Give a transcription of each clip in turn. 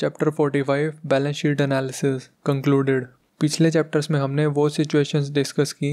chapter 45 balance sheet analysis concluded पिछले chapters में हमने वो सिचुएशंस डिस्कस की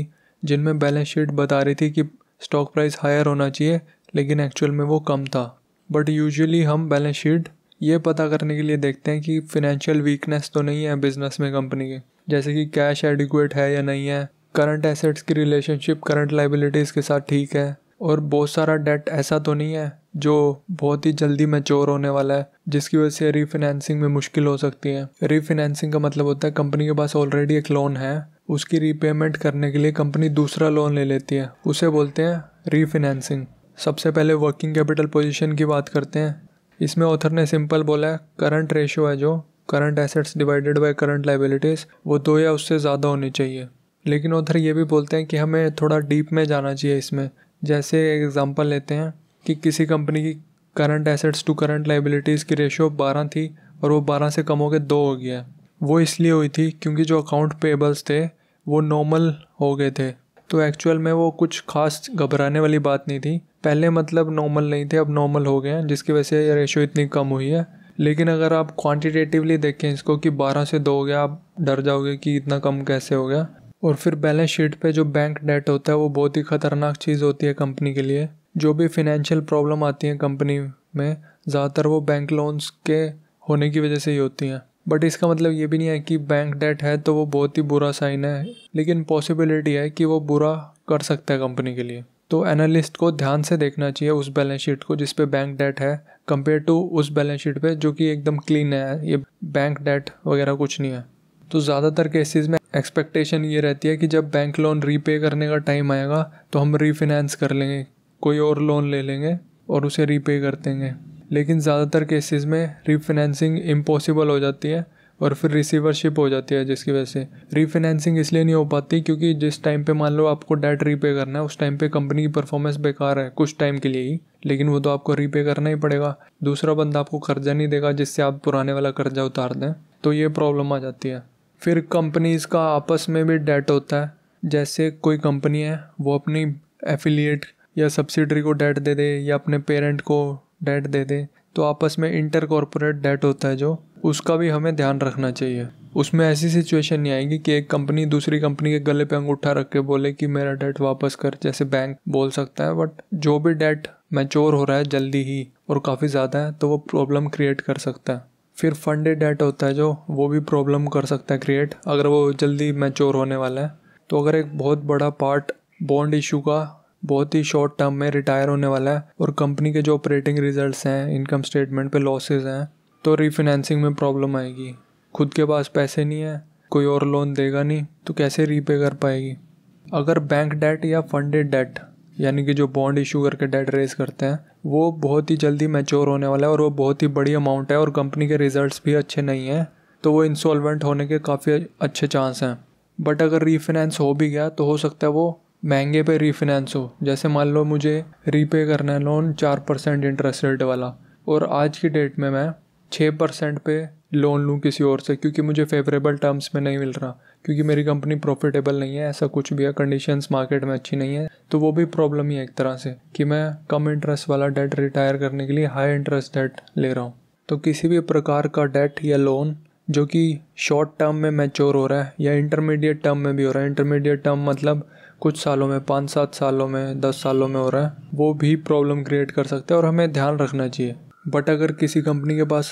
जिनमें बैलेंस शीट बता रही थी कि स्टॉक प्राइस हायर होना चाहिए लेकिन एक्चुअल में वो कम था बट यूजुअली हम बैलेंस शीट ये पता करने के लिए देखते हैं कि फिनेंशियल वीकनेस तो नहीं है बिजनेस में कंपनी के जैसे कि कैश एडिकुएट है या नहीं है करंट एसेट्स की रिलेशनशिप करंट लाइबिलिटीज़ के साथ ठीक है और बहुत सारा डेट ऐसा तो नहीं है जो बहुत ही जल्दी मैच्योर होने वाला है जिसकी वजह से रीफिनेंसिंग में मुश्किल हो सकती है रीफिनेंसिंग का मतलब होता है कंपनी के पास ऑलरेडी एक लोन है उसकी रीपेमेंट करने के लिए कंपनी दूसरा लोन ले लेती है उसे बोलते हैं रीफिनेंसिंग सबसे पहले वर्किंग कैपिटल पोजीशन की बात करते हैं इसमें ऑथर ने सिंपल बोला है करंट रेशियो है जो current assets divided by current liabilities वो दो या उससे ज़्यादा होनी चाहिए लेकिन ऑथर ये भी बोलते हैं कि हमें थोड़ा डीप में जाना चाहिए इसमें जैसे एग्जांपल लेते हैं कि किसी कंपनी की current assets to current liabilities की रेशियो बारह थी और वो बारह से कम हो गए दो हो गया वो इसलिए हुई थी क्योंकि जो अकाउंट पेबल्स थे वो नॉर्मल हो गए थे तो एक्चुअल में वो कुछ खास घबराने वाली बात नहीं थी पहले मतलब नॉर्मल नहीं थे अब नॉर्मल हो गए हैं जिसकी वजह से ये रेशो इतनी कम हुई है लेकिन अगर आप क्वांटिटेटिवली देखें इसको कि 12 से 2 हो गया आप डर जाओगे कि इतना कम कैसे हो गया और फिर बैलेंस शीट पे जो बैंक डेट होता है वो बहुत ही ख़तरनाक चीज़ होती है कंपनी के लिए जो भी फिनेंशियल प्रॉब्लम आती हैं कंपनी में ज़्यादातर वो बैंक लोन्स के होने की वजह से ही होती हैं बट इसका मतलब ये भी नहीं है कि बैंक डेट है तो वो बहुत ही बुरा साइन है लेकिन पॉसिबिलिटी है कि वो बुरा कर सकता है कंपनी के लिए तो एनालिस्ट को ध्यान से देखना चाहिए उस बैलेंस शीट को जिसपे बैंक डेट है कंपेयर टू उस बैलेंस शीट पे जो कि एकदम क्लीन है ये बैंक डेट वगैरह कुछ नहीं है तो ज़्यादातर केसेस में एक्सपेक्टेशन ये रहती है कि जब बैंक लोन रीपे करने का टाइम आएगा तो हम रीफिनेंस कर लेंगे कोई और लोन ले लेंगे और उसे रीपे कर देंगे लेकिन ज़्यादातर केसेस में रीफिनेंसिंग इम्पॉसिबल हो जाती है और फिर रिसीवरशिप हो जाती है जिसकी वजह से रीफिनेंसिंग इसलिए नहीं हो पाती क्योंकि जिस टाइम पे मान लो आपको डेट रीपे करना है उस टाइम पे कंपनी की परफॉर्मेंस बेकार है कुछ टाइम के लिए ही लेकिन वो तो आपको रीपे करना ही पड़ेगा दूसरा बंदा आपको कर्जा नहीं देगा जिससे आप पुराने वाला कर्जा उतार दें तो ये प्रॉब्लम आ जाती है फिर कंपनीज़ का आपस में भी डेट होता है जैसे कोई कंपनी है वो अपनी एफिलिएट या सब्सिडरी को डेट दे दे या अपने पेरेंट को डेट दे दे तो आपस में इंटर कॉरपोरेट डेट होता है जो उसका भी हमें ध्यान रखना चाहिए उसमें ऐसी सिचुएशन नहीं आएगी कि एक कंपनी दूसरी कंपनी के गले पे अंगूठा रख के बोले कि मेरा डेट वापस कर जैसे बैंक बोल सकता है बट जो भी डेट मैच्योर हो रहा है जल्दी ही और काफ़ी ज़्यादा है तो वो प्रॉब्लम क्रिएट कर सकता है फिर फंडेड डेट होता है जो वो भी प्रॉब्लम कर सकता है क्रिएट अगर वो जल्दी मैच्योर होने वाला है तो अगर एक बहुत बड़ा पार्ट बॉन्ड इशू का बहुत ही शॉर्ट टर्म में रिटायर होने वाला है और कंपनी के जो ऑपरेटिंग रिजल्ट्स हैं इनकम स्टेटमेंट पे लॉसेज हैं तो रीफिनेंसिंग में प्रॉब्लम आएगी खुद के पास पैसे नहीं है कोई और लोन देगा नहीं तो कैसे रीपे कर पाएगी अगर बैंक डेट या फंडेड डेट यानी कि जो बॉन्ड इशू करके डेट रेज करते हैं वो बहुत ही जल्दी मैच्योर होने वाला है और वो बहुत ही बड़ी अमाउंट है और कंपनी के रिजल्ट्स भी अच्छे नहीं हैं तो वो इंस्टॉलमेंट होने के काफ़ी अच्छे चांस हैं बट अगर रीफिनेंस हो भी गया तो हो सकता है वो महंगे पे रीफिनेंस हो जैसे मान लो मुझे रीपे करना है लोन चार परसेंट इंटरेस्ट रेट वाला और आज की डेट में मैं छः परसेंट पे लोन लूँ किसी और से क्योंकि मुझे फेवरेबल टर्म्स में नहीं मिल रहा क्योंकि मेरी कंपनी प्रॉफिटेबल नहीं है ऐसा कुछ भी है कंडीशंस मार्केट में अच्छी नहीं है तो वो भी प्रॉब्लम ही है एक तरह से कि मैं कम इंटरेस्ट वाला डेट रिटायर करने के लिए हाई इंटरेस्ट डेट ले रहा हूँ तो किसी भी प्रकार का डेट या लोन जो कि शॉर्ट टर्म में मैच्योर हो रहा है या इंटरमीडिएट टर्म में भी हो रहा है इंटरमीडिएट टर्म मतलब कुछ सालों में पाँच सात सालों में दस सालों में हो रहा है वो भी प्रॉब्लम क्रिएट कर सकते हैं और हमें ध्यान रखना चाहिए बट अगर किसी कंपनी के पास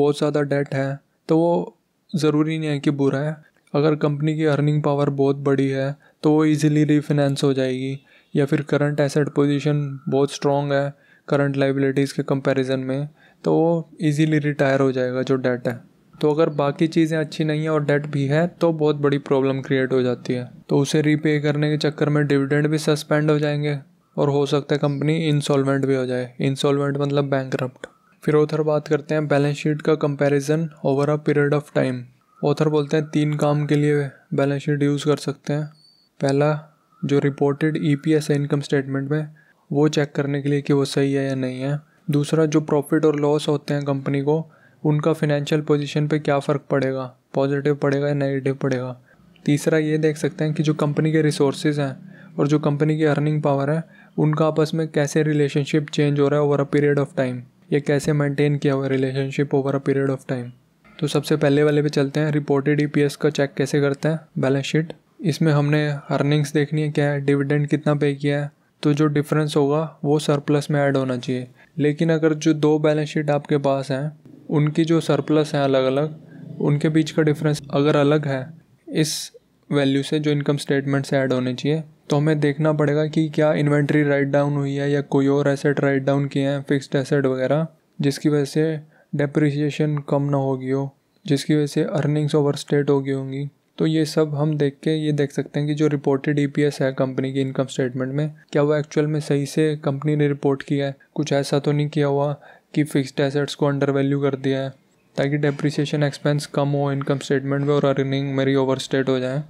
बहुत ज़्यादा डेट है तो वो ज़रूरी नहीं है कि बुरा है अगर कंपनी की अर्निंग पावर बहुत बड़ी है तो वो ईजिली रीफिनेंस हो जाएगी या फिर करंट एसेट पोजीशन बहुत स्ट्रॉन्ग है करंट लाइबिलिटीज़ के कंपैरिजन में तो वो ईजिली रिटायर हो जाएगा जो डेट है तो अगर बाकी चीज़ें अच्छी नहीं है और डेट भी है तो बहुत बड़ी प्रॉब्लम क्रिएट हो जाती है तो उसे रीपे करने के चक्कर में डिविडेंड भी सस्पेंड हो जाएंगे और हो सकता है कंपनी इंसॉलमेंट भी हो जाए इंसॉलमेंट मतलब बैंक फिर ऑथर बात करते हैं बैलेंस शीट का comparison over a period of time author बोलते हैं तीन काम के लिए बैलेंस शीट यूज़ कर सकते हैं पहला जो रिपोर्टेड ईपीएस e है इनकम स्टेटमेंट में वो चेक करने के लिए कि वो सही है या नहीं है दूसरा जो प्रॉफिट और लॉस होते हैं कंपनी को उनका फिनेंशियल पोजीशन पे क्या फ़र्क पड़ेगा पॉजिटिव पड़ेगा या नेगेटिव पड़ेगा तीसरा ये देख सकते हैं कि जो कंपनी के रिसोर्सेज हैं और जो कंपनी की अर्निंग पावर है उनका आपस में कैसे रिलेशनशिप चेंज हो रहा है over a period of time या कैसे मेंटेन किया हुआ है relationship over a period of time तो सबसे पहले वाले पे चलते हैं रिपोर्टेड ई e का चेक कैसे करते हैं बैलेंस शीट इसमें हमने अर्निंग्स देखनी है क्या है डिविडेंड कितना पे किया है तो जो डिफरेंस होगा वो सरप्लस में ऐड होना चाहिए लेकिन अगर जो दो बैलेंस शीट आपके पास हैं उनकी जो सरप्लस है अलग अलग उनके बीच का डिफरेंस अगर अलग है इस वैल्यू से जो इनकम स्टेटमेंट से ऐड होने चाहिए तो हमें देखना पड़ेगा कि क्या इन्वेंट्री राइट डाउन हुई है या कोई और एसेट राइट डाउन किए हैं फिक्स्ड एसेट वगैरह जिसकी वजह से डेप्रिसिएशन कम ना होगी हो जिसकी वजह से अर्निंग्स ओवर स्टेट होगी होंगी तो ये सब हम देख के ये देख सकते हैं कि जो रिपोर्टेड ई e है कंपनी की इनकम स्टेटमेंट में क्या वो एक्चुअल में सही से कंपनी ने रिपोर्ट किया है कुछ ऐसा तो नहीं किया हुआ कि फिक्स्ड एसेट्स को अंडर वैल्यू कर दिया है ताकि डेप्रिसिएशन एक्सपेंस कम हो इनकम स्टेटमेंट में और अर्निंग मेरी ओवर स्टेट हो जाए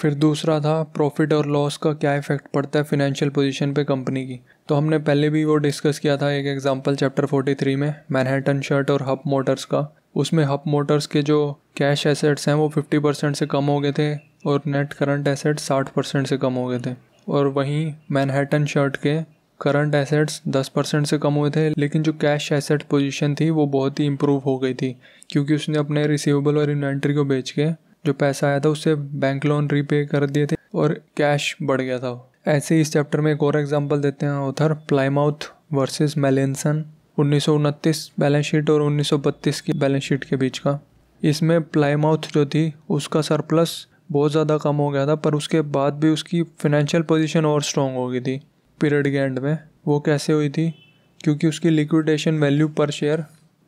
फिर दूसरा था प्रॉफिट और लॉस का क्या इफेक्ट पड़ता है फिनेंशियल पोजीशन पे कंपनी की तो हमने पहले भी वो डिस्कस किया था एक एग्जांपल चैप्टर 43 में मैनहट्टन शर्ट और हब मोटर्स का उसमें हब मोटर्स के जो कैश एसेट्स हैं वो 50 परसेंट से कम हो गए थे और नेट करंट एसेट्स 60 परसेंट से कम हो गए थे और वहीं मैनहट्टन शर्ट के करंट एसेट्स 10 परसेंट से कम हुए थे लेकिन जो कैश एसेट पोजीशन थी वो बहुत ही इम्प्रूव हो गई थी क्योंकि उसने अपने रिसीवेबल और इन्वेंट्री को बेच के जो पैसा आया था उससे बैंक लोन रीपे कर दिए थे और कैश बढ़ गया था ऐसे ही इस चैप्टर में एक और एग्जाम्पल देते हैं ऑथर प्लाईमाउथ वर्सेज मेलेंसन उन्नीस बैलेंस शीट और 1932 की बैलेंस शीट के बीच का इसमें प्लाईमाउथ जो थी उसका सरप्लस बहुत ज़्यादा कम हो गया था पर उसके बाद भी उसकी फाइनेंशियल पोजीशन और स्ट्रॉन्ग हो गई थी पीरियड के एंड में वो कैसे हुई थी क्योंकि उसकी लिक्विडेशन वैल्यू पर शेयर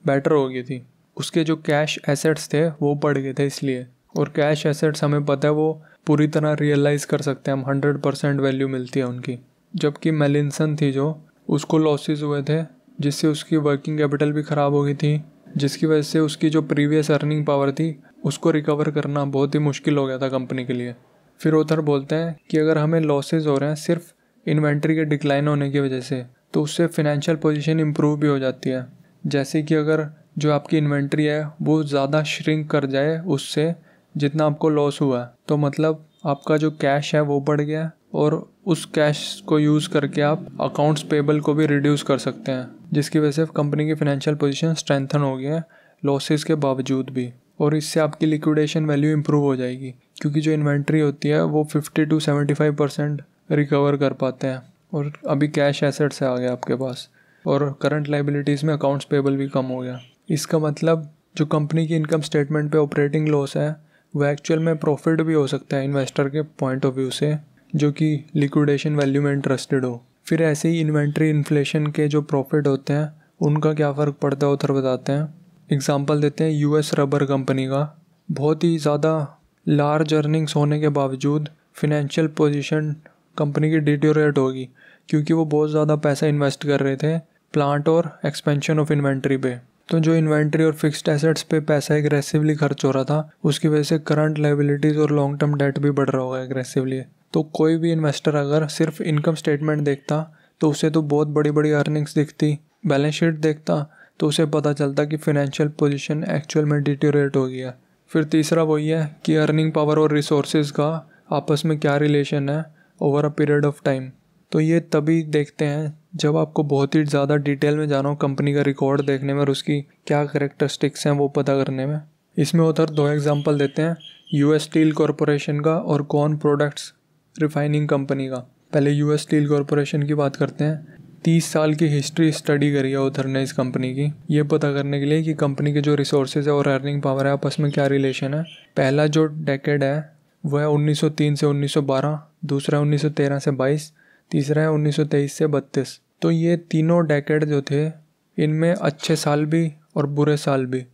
बेटर हो गई थी उसके जो कैश एसेट्स थे वो बढ़ गए थे इसलिए और कैश एसेट्स हमें पता है वो पूरी तरह रियलाइज कर सकते हैं हम हंड्रेड परसेंट वैल्यू मिलती है उनकी जबकि मेलिनसन थी जो उसको लॉसेज हुए थे जिससे उसकी वर्किंग कैपिटल भी ख़राब हो गई थी जिसकी वजह से उसकी जो प्रीवियस अर्निंग पावर थी उसको रिकवर करना बहुत ही मुश्किल हो गया था कंपनी के लिए फिर उधर बोलते हैं कि अगर हमें लॉसेज हो रहे हैं सिर्फ इन्वेंट्री के डिक्लाइन होने की वजह से तो उससे फिनेंशियल पोजीशन इम्प्रूव भी हो जाती है जैसे कि अगर जो आपकी इन्वेंट्री है वो ज़्यादा श्रिंक कर जाए उससे जितना आपको लॉस हुआ है तो मतलब आपका जो कैश है वो बढ़ गया और उस कैश को यूज़ करके आप अकाउंट्स पेबल को भी रिड्यूस कर सकते हैं जिसकी वजह से कंपनी की फ़िनेंशियल पोजीशन स्ट्रेंथन हो गया है लॉसेस के बावजूद भी और इससे आपकी लिक्विडेशन वैल्यू इम्प्रूव हो जाएगी क्योंकि जो इन्वेंट्री होती है वो fifty to seventy five percent recover कर पाते हैं और अभी कैश एसेट्स आ गया आपके पास और करंट लाइबिलिटीज़ में अकाउंट्स पेबल भी कम हो गया इसका मतलब जो कंपनी की इनकम स्टेटमेंट पे ऑपरेटिंग लॉस है वो एक्चुअल में प्रॉफिट भी हो सकता है इन्वेस्टर के पॉइंट ऑफ व्यू से जो कि लिक्विडेशन वैल्यू में इंटरेस्टेड हो फिर ऐसे ही इन्वेंट्री इन्फ्लेशन के जो प्रॉफिट होते हैं उनका क्या फ़र्क पड़ता है उधर बताते हैं एग्ज़ाम्पल देते हैं यू रबर कंपनी का बहुत ही ज़्यादा लार्ज अर्निंग्स होने के बावजूद फिनेंशियल पोजिशन कंपनी की डिटोरेट होगी क्योंकि वो बहुत ज़्यादा पैसा इन्वेस्ट कर रहे थे प्लांट और एक्सपेंशन ऑफ इन्वेंट्री पे तो जो इन्वेंट्री और फिक्स्ड एसेट्स पे पैसा एग्रेसिवली खर्च हो रहा था उसकी वजह से करंट लाइबिलिटीज़ और लॉन्ग टर्म डेट भी बढ़ रहा होगा एग्रेसिवली तो कोई भी इन्वेस्टर अगर सिर्फ इनकम स्टेटमेंट देखता तो उसे तो बहुत बड़ी बड़ी अर्निंग्स दिखती बैलेंस शीट देखता तो उसे पता चलता कि फिनेंशियल पोजिशन एक्चुअल में डिटोरेट हो गया फिर तीसरा वही है कि अर्निंग पावर और रिसोर्सेज का आपस में क्या रिलेशन है over a period of time तो ये तभी देखते हैं जब आपको बहुत ही ज़्यादा डिटेल में जाना हो कंपनी का रिकॉर्ड देखने में और उसकी क्या करेक्टरिस्टिक्स हैं वो पता करने में इसमें उधर दो एग्जांपल देते हैं यू एस स्टील कॉरपोरेशन का और कौन प्रोडक्ट्स रिफाइनिंग कंपनी का पहले यू एस स्टील कॉरपोरेशन की बात करते हैं तीस साल की हिस्ट्री स्टडी करी है उधर ने इस कंपनी की ये पता करने के लिए कि कंपनी के जो रिसोर्सेज है और अर्निंग पावर है आपस में क्या रिलेशन है पहला जो डेकेड है वह 1903 से 1912 दूसरा 1913 से 22 तीसरा है 1923 से 32 तो ये तीनों डेकेड जो थे इनमें अच्छे साल भी और बुरे साल भी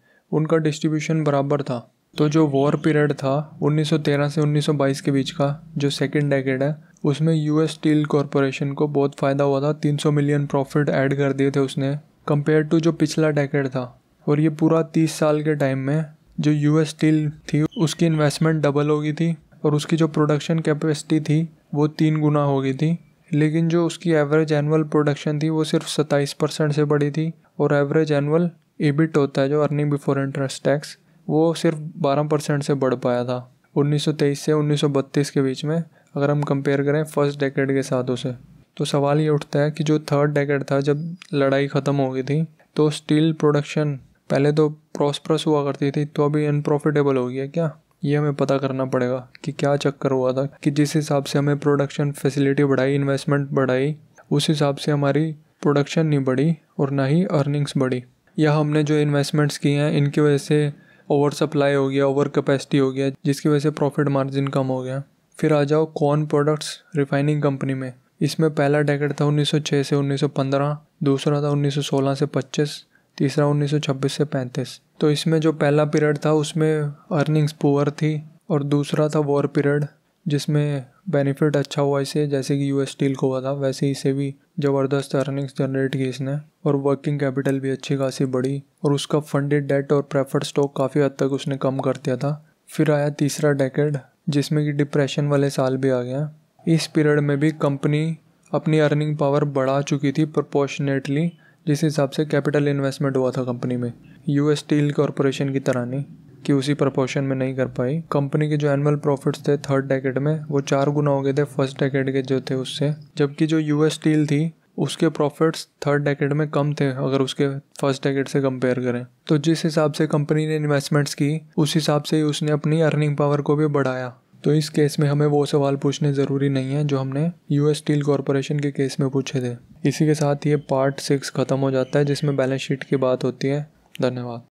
उनका डिस्ट्रीब्यूशन बराबर था तो जो वॉर पीरियड था 1913 से 1922 के बीच का जो सेकेंड डेकेड है उसमें यूएस स्टील कॉरपोरेशन को बहुत फ़ायदा हुआ था 300 मिलियन प्रॉफिट ऐड कर दिए थे उसने कंपेयर टू जो पिछला डेकेड था और ये पूरा 30 साल के टाइम में जो यूएस स्टील थी उसकी इन्वेस्टमेंट डबल हो गई थी और उसकी जो प्रोडक्शन कैपेसिटी थी वो तीन गुना हो गई थी लेकिन जो उसकी एवरेज एनुअल प्रोडक्शन थी वो सिर्फ सत्ताईस परसेंट से बढ़ी थी और एवरेज एनुअल ईबिट होता है जो अर्निंग बिफोर इंटरेस्ट टैक्स वो सिर्फ बारह परसेंट से बढ़ पाया था 1923 से 1932 के बीच में अगर हम कंपेयर करें फर्स्ट डेकेड के साथ उसे तो सवाल ये उठता है कि जो थर्ड डेकेड था जब लड़ाई ख़त्म हो गई थी तो स्टील प्रोडक्शन पहले तो प्रॉस्परस हुआ करती थी तो अभी अनप्रॉफिटेबल हो गया क्या ये हमें पता करना पड़ेगा कि क्या चक्कर हुआ था कि जिस हिसाब से हमें प्रोडक्शन फैसिलिटी बढ़ाई इन्वेस्टमेंट बढ़ाई उस हिसाब से हमारी प्रोडक्शन नहीं बढ़ी और ना ही अर्निंग्स बढ़ी या हमने जो इन्वेस्टमेंट्स किए हैं इनकी वजह से ओवर सप्लाई हो गया ओवर कैपेसिटी हो गया जिसकी वजह से प्रॉफिट मार्जिन कम हो गया फिर आ जाओ कौन प्रोडक्ट्स रिफाइनिंग कंपनी में इसमें पहला डेकेट था 1906 से 1915 दूसरा था 1916 से 25 तीसरा 1926 से 35 तो इसमें जो पहला पीरियड था उसमें अर्निंग्स पुअर थी और दूसरा था वॉर पीरियड जिसमें बेनिफिट अच्छा हुआ इसे जैसे कि यूएस स्टील को हुआ था वैसे इसे भी ज़बरदस्त अर्निंग्स जनरेट की इसने और वर्किंग कैपिटल भी अच्छी खासी बढ़ी और उसका फंडेड डेट और प्रेफर्ड स्टॉक काफ़ी हद तक उसने कम कर दिया था फिर आया तीसरा डेकेड जिसमें कि डिप्रेशन वाले साल भी आ गया इस पीरियड में भी कंपनी अपनी अर्निंग पावर बढ़ा चुकी थी प्रपोर्शनेटली जिस हिसाब से कैपिटल इन्वेस्टमेंट हुआ था कंपनी में यूएस स्टील कॉरपोरेशन की तरह नहीं कि उसी प्रपोर्शन में नहीं कर पाई कंपनी के जो एनुअल प्रॉफिट्स थे थर्ड डेकेड में वो चार गुना हो गए थे फर्स्ट डेकेड के जो थे उससे जबकि जो यूएस स्टील थी उसके प्रॉफिट्स थर्ड डेकेड में कम थे अगर उसके फर्स्ट डेकेड से कंपेयर करें तो जिस हिसाब से कंपनी ने इन्वेस्टमेंट्स की उस हिसाब से ही उसने अपनी अर्निंग पावर को भी बढ़ाया तो इस केस में हमें वो सवाल पूछने ज़रूरी नहीं है जो हमने एस स्टील कॉरपोरेशन के केस में पूछे थे इसी के साथ ये पार्ट सिक्स ख़त्म हो जाता है जिसमें बैलेंस शीट की बात होती है धन्यवाद